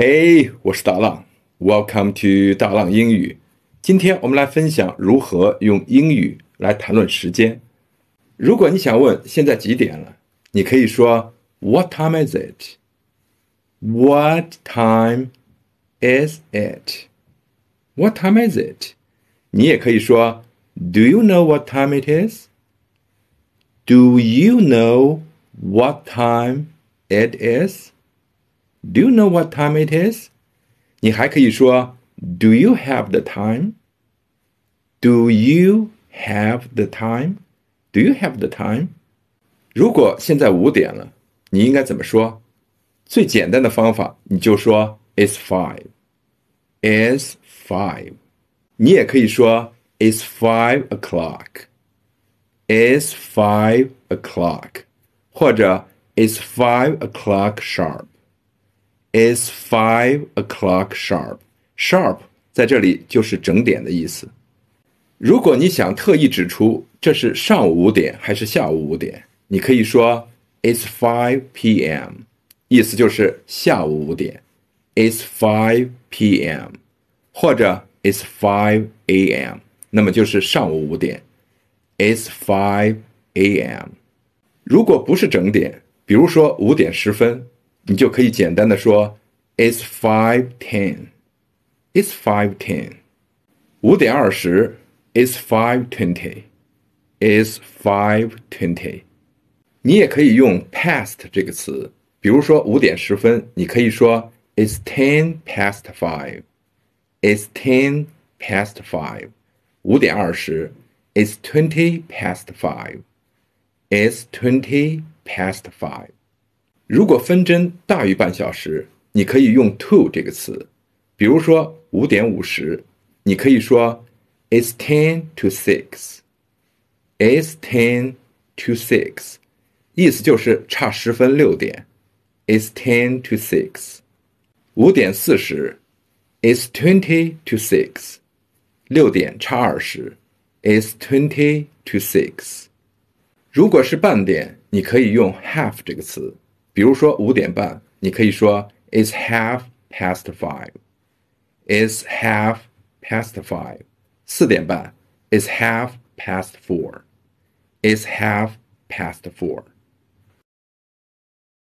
嘿、hey,，我是大浪，Welcome to 大浪英语。今天我们来分享如何用英语来谈论时间。如果你想问现在几点了，你可以说 What time is it? What time is it? What time is it? 你也可以说 Do you know what time it is? Do you know what time it is? Do you know what time it is？你还可以说 Do you have the time? Do you have the time? Do you have the time? 如果现在五点了，你应该怎么说？最简单的方法，你就说 It's five. It's five. 你也可以说 It's five o'clock. It's five o'clock. 或者 It's five o'clock sharp. It's five o'clock sharp. Sharp 在这里就是整点的意思。如果你想特意指出这是上午五点还是下午五点，你可以说 It's five p.m. 意思就是下午五点。It's five p.m. 或者 It's five a.m. 那么就是上午五点。It's five a.m. 如果不是整点，比如说五点十分。你就可以简单的说，It's five ten。It's five ten。五点二十，It's five twenty。It's five twenty。你也可以用 past 这个词，比如说五点十分，你可以说 It's ten past five。It's ten past five。五点二十，It's twenty past five。It's twenty past five。如果分针大于半小时，你可以用 "to" 这个词，比如说五点五十，你可以说 It's ten to six。It's ten to six，意思就是差十分六点。It's ten to six。五点四十，It's twenty to six。六点差二十，It's twenty to six。如果是半点，你可以用 half 这个词。比如说五点半，你可以说 It's half past five. It's half past five. 四点半，It's half past four. It's half past four.